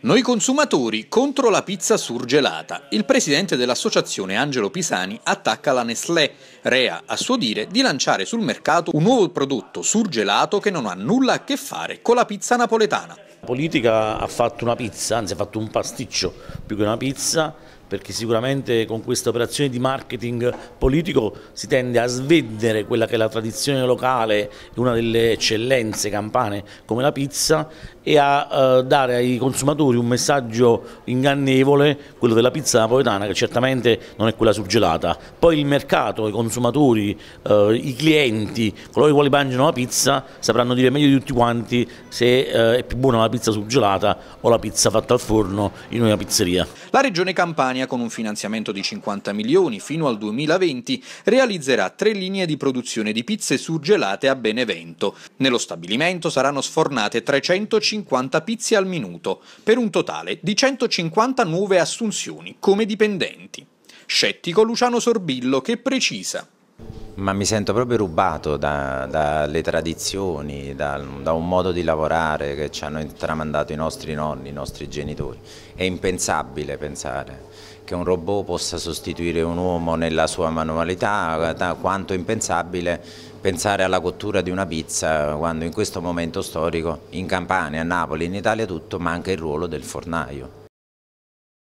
Noi consumatori contro la pizza surgelata. Il presidente dell'associazione Angelo Pisani attacca la Nestlé, rea a suo dire di lanciare sul mercato un nuovo prodotto surgelato che non ha nulla a che fare con la pizza napoletana. La politica ha fatto una pizza, anzi ha fatto un pasticcio più che una pizza perché sicuramente con questa operazione di marketing politico si tende a svedere quella che è la tradizione locale, una delle eccellenze campane come la pizza e a eh, dare ai consumatori un messaggio ingannevole, quello della pizza napoletana che certamente non è quella surgelata. Poi il mercato, i consumatori, eh, i clienti, coloro i quali mangiano la pizza sapranno dire meglio di tutti quanti se eh, è più buona la pizza surgelata o la pizza fatta al forno in una pizzeria. La regione Campania Padania, con un finanziamento di 50 milioni fino al 2020, realizzerà tre linee di produzione di pizze surgelate a Benevento. Nello stabilimento saranno sfornate 350 pizze al minuto, per un totale di 150 nuove assunzioni come dipendenti. Scettico Luciano Sorbillo che precisa ma mi sento proprio rubato dalle da tradizioni, da, da, un modo di lavorare che ci hanno tramandato i nostri nonni, i nostri genitori. È impensabile pensare che un robot possa sostituire un uomo nella sua manualità, quanto impensabile pensare alla cottura di una pizza quando in questo momento storico in Campania, a Napoli, in Italia tutto manca il ruolo del fornaio.